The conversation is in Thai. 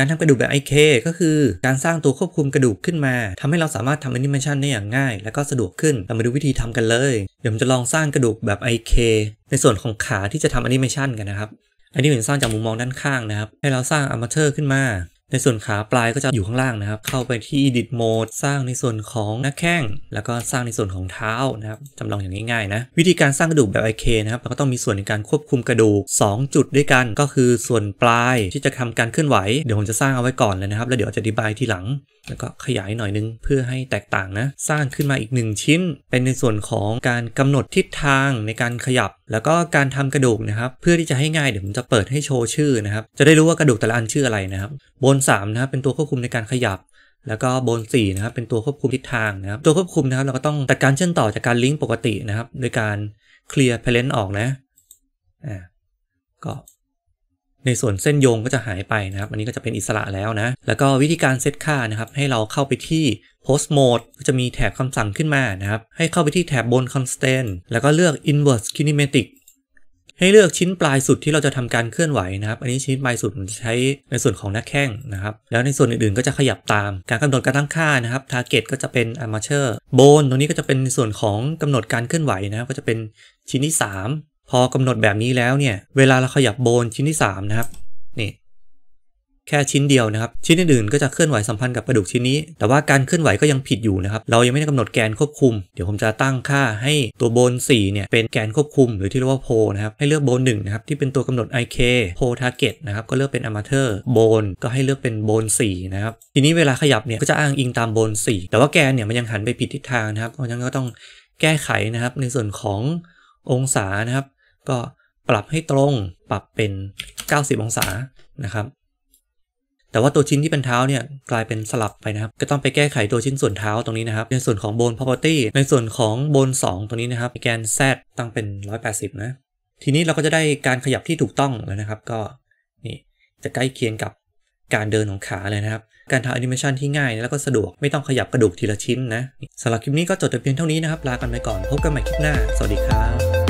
การทำกระดูกแบบ IK ก็คือการสร้างตัวควบคุมกระดูกขึ้นมา ทำให้เราสามารถทำแอนิเมชันได้อย่างง่าย และก็สะดวกขึ้น เรามาดูวิธีทำกันเลยเดี๋ยวผมจะลองสร้างกระดูกแบบ IK ในส่วนของขาที่จะทำแอนิเมชันกันนะครับอันนี้ผมสร้างจากมุมมองด้านข้างนะครับให้เราสร้างอัรมาเตอร์ขึ้นมาในส่วนขาปลายก็จะอยู่ข้างล่างนะครับ เข้าไปที่ edit mode สร้างในส่วนของหน้าแข้งแล้วก็สร้างในส่วนของเท้านะครับจำลองอย่างง่ายๆนะ วิธีการสร้างกระดูกแบบ IK นะครับเราก็ต้องมีส่วนในการควบคุมกระดูก 2จุดด้วยกัน ก็คือส่วนปลายที่จะทำการเคลื่อนไหว เดี๋ยวผมจะสร้างเอาไว้ก่อนเลยนะครับ แล้วเดี๋ยวจะอธิบายทีหลัง แล้วก็ขยายหน่อยนึงเพื่อให้แตกต่างนะสร้างขึ้นมาอีก 1 ชิ้น เป็นในส่วนของการกำหนดทิศทางในการขยับแล้วก็การทำกระดูกนะครับเพื่อที่จะให้ง่ายเดี๋ยวผมจะเปิดให้โชว์ชื่อนะครับ จะได้รู้ว่ากระดูกแต่ละอันชื่ออะไรนะครับโบน 3 นะครับเป็นตัวควบคุมในการขยับ แล้วก็โบน 4 นะครับเป็นตัวควบคุมทิศทางนะครับ ตัวควบคุมนะครับเราก็ต้องตัดการเชื่อมต่อจากการลิงก์ปกตินะครับโดยการเคลียร์เพลนออกนะอ่าก็ในส่วนเส้นโยงก็จะหายไปนะครับ อันนี้ก็จะเป็นอิสระแล้วนะแล้วก็วิธีการเซตค่านะครับ ให้เราเข้าไปที่ post mode ก็จะมีแถบคำสั่งขึ้นมานะครับ ให้เข้าไปที่แถบบน constant แล้วก็เลือก inverse kinematic ให้เลือกชิ้นปลายสุดที่เราจะทำการเคลื่อนไหวนะครับอันนี้ชิ้นปลายสุดมันจะใช้ในส่วนของหน้าแข้งนะครับ แล้วในส่วนอื่นๆ ก็จะขยับตามการกำหนดการตั้งค่านะครับทาร์เก็ตก็จะเป็นอาร์ม u เชอร์โบนตรงนี้ก็จะเป็นในส่วนของกำหนดการเคลื่อนไหวนะครับก็จะเป็นชิ้นที่3พอกำหนดแบบนี้แล้วเนี่ย เวลาเราขยับโบนชิ้นที่ 3 นะครับนี่ แค่ชิ้นเดียวนะครับ ชิ้นอื่นๆก็จะเคลื่อนไหวสัมพันธ์กับกระดูกชิ้นนี้ แต่ว่าการเคลื่อนไหวก็ยังผิดอยู่นะครับ เรายังไม่ได้กำหนดแกนควบคุมเดี๋ยวผมจะตั้งค่าให้ตัวโบน 4 เนี่ย เป็นแกนควบคุมหรือที่เรียกว่าโพนะครับให้เลือกโบน 1 นะครับ ที่เป็นตัวกำหนด IK โพทาร์เก็ตนะครับก็เลือกเป็นอมาเทอร์โบน ก็ให้เลือกเป็นโบน 4 นะครับ ทีนี้เวลาขยับเนี่ยก็จะอ้างอิงตามโบน 4 แต่ว่าแกนเนี่ยมันยังหันไปผิดทิศทางนะครับ เพราะฉะนั้นก็ต้องแก้ไขนะครับ ในส่วนขององศานะครับก็ปรับให้ตรง ปรับเป็น 90 องศา นะครับ แต่ว่าตัวชิ้นที่เป็นเท้าเนี่ย กลายเป็นสลับไปนะครับ ก็ต้องไปแก้ไขตัวชิ้นส่วนเท้าตรงนี้นะครับ ในส่วนของ b o n property ในส่วนของโบน2ตรงนี้นะครับแกน z ตั้งเป็น 180 นะ ทีนี้เราก็จะได้การขยับที่ถูกต้องแล้วนะครับ ก็ นี่ จะใกล้เคียงกับการเดินของขาเลยนะครับ การทำแอนิเมชันที่ง่าย แล้วก็สะดวก ไม่ต้องขยับกระดูกทีละชิ้น นะสำหรับคลิปนี้ก็จบแต่เพียงเท่านี้นะครับ ลากันไปก่อน พบกันใหม่คลิปหน้า สวัสดีครับ